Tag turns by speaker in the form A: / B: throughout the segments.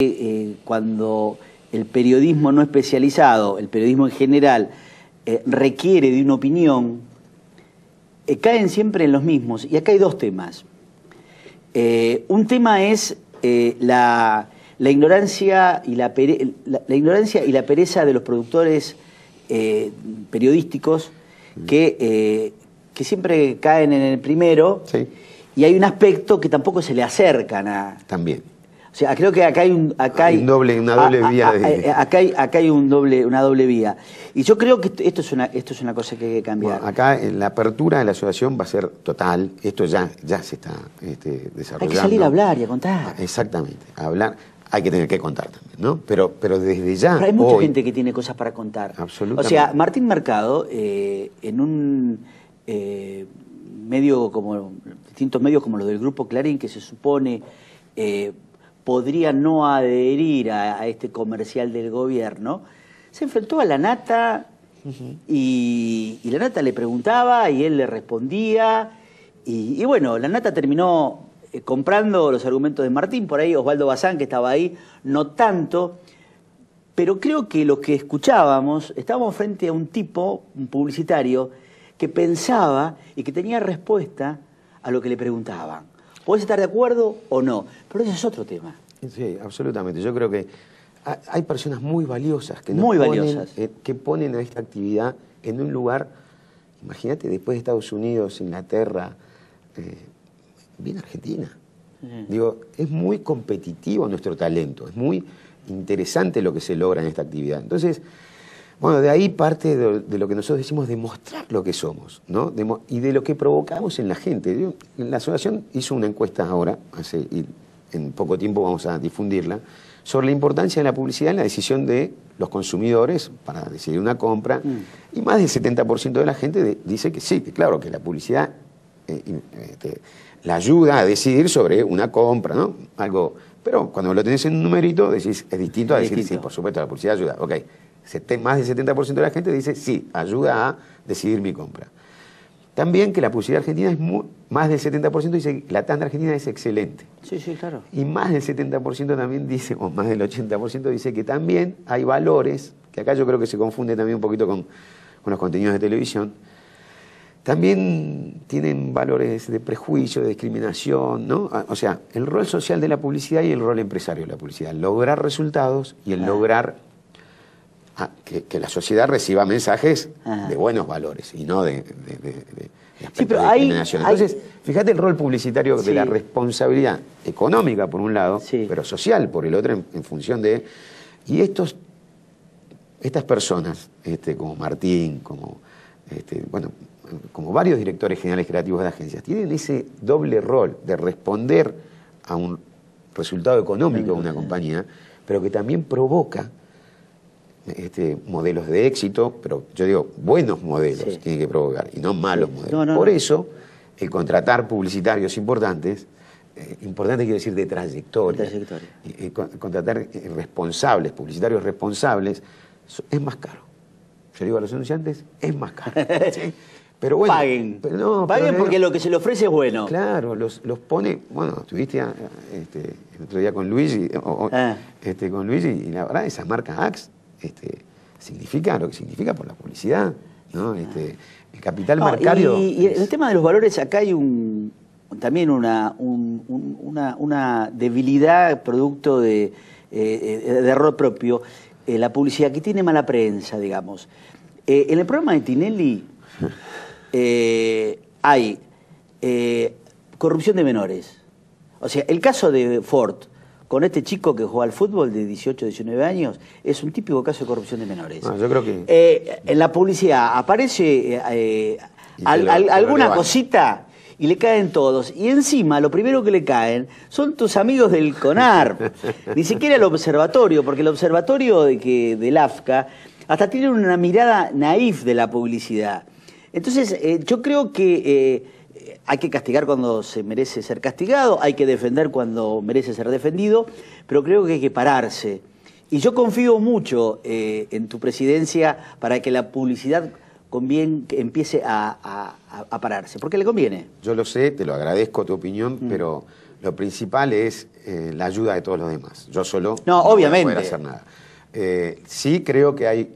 A: Eh, cuando el periodismo no especializado, el periodismo en general, eh, requiere de una opinión, eh, caen siempre en los mismos. Y acá hay dos temas. un tema es la, ignorancia y la, ignorancia y la pereza de los productores periodísticos mm. que, siempre caen en el primero. Y hay un aspecto que tampoco se le acercan a... También o sea, creo que acá hay un acá hay, un doble, una doble ah, ah, vía. Ah, eh, acá hay una doble vía. Y yo creo que esto es una esto es una cosa que hay que cambiar. acá la apertura de la asociación va a ser total. Esto
B: ya ya se está desarrollando. Este, hay que salir a hablar
A: y a contar.
B: Exactamente, hablar hay que
A: tener que contar también, ¿no? Pero, pero desde ya. Pero hay mucha gente que tiene cosas para contar. Absolutamente. O sea, Martín Mercado, eh, en un eh, medio como. distintos medios como los del Grupo Clarín, que se supone podría no adherir a, este comercial del gobierno, se enfrentó a la nata y, la nata le preguntaba y él le respondía. Y, bueno, la nata terminó eh, comprando los argumentos de Martín, por ahí Osvaldo Bazán, que estaba ahí, no tanto. Pero creo que lo que escuchábamos, estábamos frente a un tipo, un publicitario, que pensaba y que tenía respuesta a lo que le preguntaban. Puedes estar de acuerdo o no, pero ese es otro tema. Sí, absolutamente.
B: Yo creo que hay personas muy valiosas que, muy Ponen, eh, que ponen a esta actividad en un lugar, imagínate, después de Estados Unidos, Inglaterra, eh, bien Argentina. Digo, es muy competitivo nuestro talento, es muy interesante lo que se logra en esta actividad. Entonces, bueno, de ahí parte de, lo que nosotros decimos demostrar lo que somos, ¿no? y de lo que provocamos en la gente. la Asociación hizo una encuesta ahora, hace, y en poco tiempo vamos a difundirla, sobre la importancia de la publicidad en la decisión de los consumidores para decidir una compra. Mm. Y más del 70% de la gente dice que sí, que claro, que la publicidad eh, este, la ayuda a decidir sobre una compra, ¿no? Algo. Pero cuando lo tenés en un numerito, decís, es distinto a decir, sí, por supuesto, la publicidad ayuda. Ok más del 70% de la gente dice sí, ayuda a decidir mi compra. También que la publicidad argentina es más del 70% dice la tanda argentina es excelente. Sí, sí, claro. Y más del 70% también dice, o más del 80% dice que también hay valores, que acá yo creo que se confunde también un poquito con, con los contenidos de televisión, también tienen valores de prejuicio, de discriminación, ¿no? Ah, o sea, el rol social de la publicidad y el rol empresario de la publicidad. Lograr resultados y el lograr Ah, que, la sociedad reciba mensajes ah. de buenos valores y no de, de, Entonces, fíjate el rol publicitario de la responsabilidad económica por un lado, pero social por el otro, en, función de. Y estos, estas personas, este, como Martín, este, como varios directores generales creativos de agencias, tienen ese doble rol de responder a un resultado económico de una compañía, pero que también provoca este, modelos de éxito, pero yo digo, buenos modelos tiene que provocar y no malos modelos. Por eso, el contratar publicitarios importantes, importantes eh, importante quiero decir de trayectoria, de trayectoria. contratar eh, responsables, publicitarios responsables, es más caro. Yo digo a los anunciantes, es más caro. Pero bueno, paguen. paguen porque lo
A: que se le ofrece es bueno.
B: Claro, los, pone. Bueno, estuviste este, el otro día con Luis, ah. este, y, con Luis la verdad, esa marca Axe este, significa lo que significa por la publicidad. Este, el capital mercario... marcario. Y,
A: el tema de los valores, acá hay un, también una, debilidad producto de, eh, eh, error propio. Eh, la publicidad que tiene mala prensa, digamos. en el programa de Tinelli hay corrupción de menores. O sea, el caso de Ford con este chico que juega al fútbol de 18, 19 años, es un típico caso de corrupción de menores. Ah, yo creo que... Eh, en la publicidad aparece eh, alguna cosita y le caen todos. Y encima, lo primero que le caen son tus amigos del CONAR, ni siquiera el observatorio, porque el observatorio de que, del AFCA hasta tiene una mirada naif de la publicidad. Entonces, eh, yo creo que hay que castigar cuando se merece ser castigado, hay que defender cuando merece ser defendido, pero creo que hay que pararse. Y yo confío mucho eh, en tu presidencia para que la publicidad conviene, empiece a, pararse, porque le conviene. Yo lo sé, te lo
B: agradezco tu opinión, mm. pero lo principal es eh, la ayuda de todos los demás. Yo solo no, obviamente. hacer nada. Eh, sí creo que hay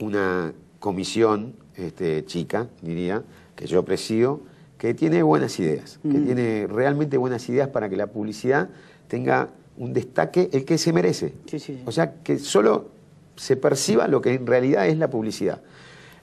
B: una comisión este, chica, diría, que yo presido, que tiene buenas ideas, que mm. tiene realmente buenas ideas para que la publicidad tenga un destaque el que se merece. O sea, que solo se perciba lo que en realidad es la publicidad.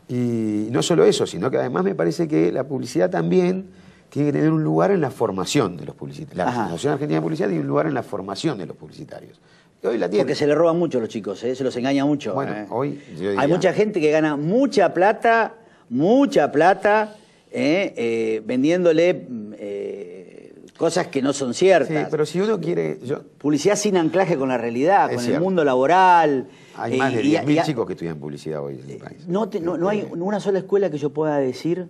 B: Y no solo eso, sino que además me parece que la publicidad también tiene que tener un lugar en la formación de los publicitarios. La Asociación Argentina de Publicidad tiene un lugar en la formación de los publicitarios. hoy la
A: tiene. Porque se le roba mucho a los chicos, ¿eh? se los engaña mucho. Bueno, ¿eh? hoy. Hay mucha gente que gana mucha plata, mucha plata ¿eh? eh, vendiéndole mm, eh, cosas que no son ciertas. pero si uno quiere... Publicidad sin anclaje con la realidad, con el mundo laboral. Hay más eh, de 10.000 chicos que estudian publicidad hoy en el país. No, hay una sola escuela que yo pueda decir...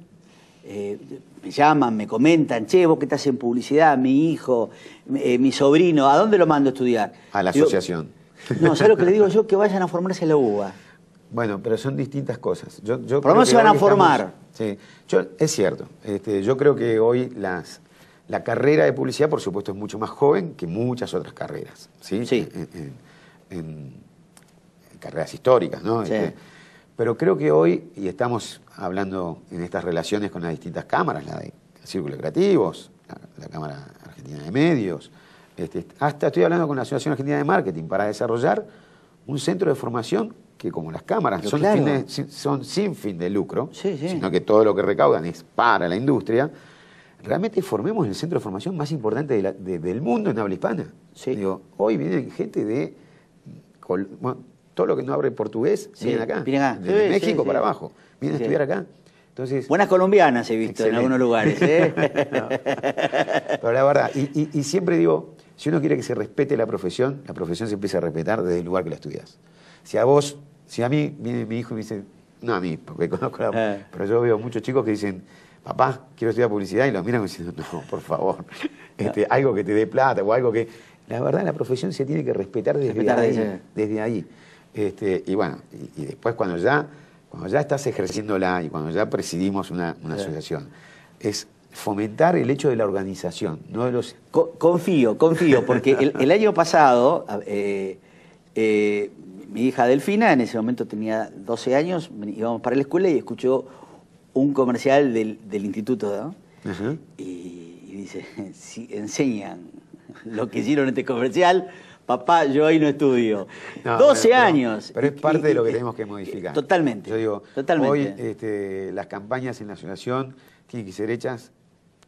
A: me llaman, me comentan, che, vos que estás en publicidad, mi hijo, mi sobrino, ¿a dónde lo mando a estudiar? A la asociación.
B: no, ¿sabes lo que le digo yo? Que vayan a formarse en la UBA. Bueno, pero son distintas cosas. Yo, Por se van a formar. sí, es cierto. Este, yo creo que hoy la carrera de publicidad, por supuesto, es mucho más joven que muchas otras carreras. Sí. En, carreras históricas, ¿no? Este, pero creo que hoy, y estamos hablando en estas relaciones con las distintas cámaras, la de círculos Creativos, la, Cámara Argentina de Medios, este, hasta estoy hablando con la Asociación Argentina de Marketing para desarrollar un centro de formación que como las cámaras son, sin, fin de lucro, sino que todo lo que recaudan es para la industria, realmente formemos el centro de formación más importante del mundo en habla hispana. Digo, hoy viene gente de... todo lo que no abre portugués, viene acá. Vienen México para abajo. Vienen a estudiar
A: acá. Buenas colombianas he visto en algunos lugares. ¿eh?
B: Pero la verdad, y siempre digo, si uno quiere que se respete la profesión, la profesión se empieza a respetar desde el lugar que la estudias. Si a vos, si a mí, viene mi hijo y me dice, no a mí, porque conozco la... Eh. Pero yo veo muchos chicos que dicen, papá, quiero estudiar publicidad, y los miran diciendo, no, por favor, este, algo que te dé plata o algo que... La verdad, la profesión se tiene que respetar desde ahí. Desde, ahí. Este, y bueno, y, después cuando ya, cuando ya estás ejerciéndola y cuando ya presidimos una, eh. asociación, es fomentar el hecho de la organización,
A: no de los... Confío, confío, porque el, año pasado eh, mi hija Delfina, en ese momento tenía 12 años, íbamos para la escuela y escuchó un comercial del, instituto, y, dice, si enseñan lo que hicieron en este comercial, papá, yo ahí no estudio. 12 años. Pero, es parte de lo que tenemos que modificar. Totalmente. Yo digo, hoy
B: este, las campañas en la asociación tienen que ser hechas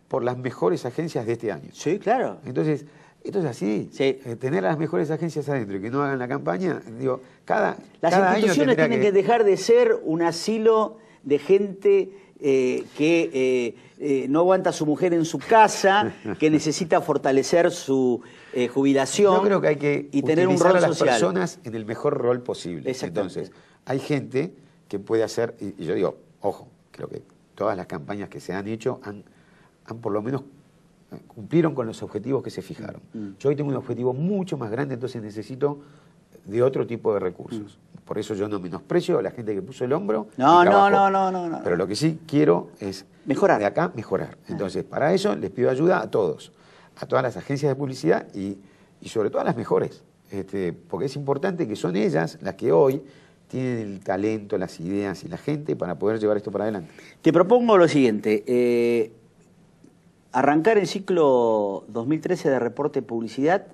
B: por las mejores agencias de este año. Sí, claro. Entonces, esto es así. Eh, tener las mejores agencias adentro y que no hagan la campaña, digo, cada. Las instituciones tienen que...
A: dejar de ser un asilo de gente eh, que eh, no aguanta a su mujer en su casa, que necesita fortalecer su jubilación. Yo creo que hay que y tener un a las personas
B: en el mejor rol posible. Entonces, hay gente que puede hacer, y yo digo, ojo, creo que todas las campañas que se han hecho han, han por lo menos Cumplieron con los objetivos que se fijaron. Mm, mm. Yo hoy tengo un objetivo mucho más grande, entonces necesito de otro tipo de recursos. Mm. Por eso yo no menosprecio a la gente que puso el hombro. No, no, no, no, no, Pero lo que sí quiero es mejorar. De acá mejorar. Entonces, para eso les pido ayuda a todos, a todas las agencias de publicidad y, sobre todo a las mejores. Este, porque es importante que son ellas las que hoy tienen el talento, las ideas y la gente para poder
A: llevar esto para adelante. Te propongo lo siguiente. Eh, arrancar el ciclo 2013 de reporte publicidad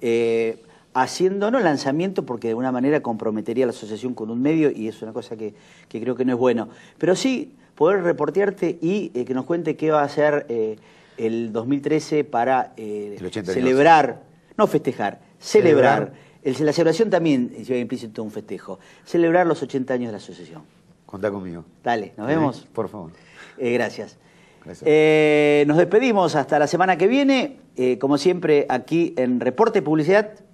A: eh, haciendo, lanzamiento, porque de una manera comprometería la asociación con un medio y es una cosa que, creo que no es bueno, pero sí poder reportearte y eh, que nos cuente qué va a hacer eh, el 2013 para celebrar, no festejar, celebrar. la celebración también lleva implícito un festejo. Celebrar los 80 años de la asociación. Contá conmigo. Dale, nos vemos. Por favor. gracias. Eh, nos despedimos hasta la semana que viene, eh, como siempre aquí en Reporte Publicidad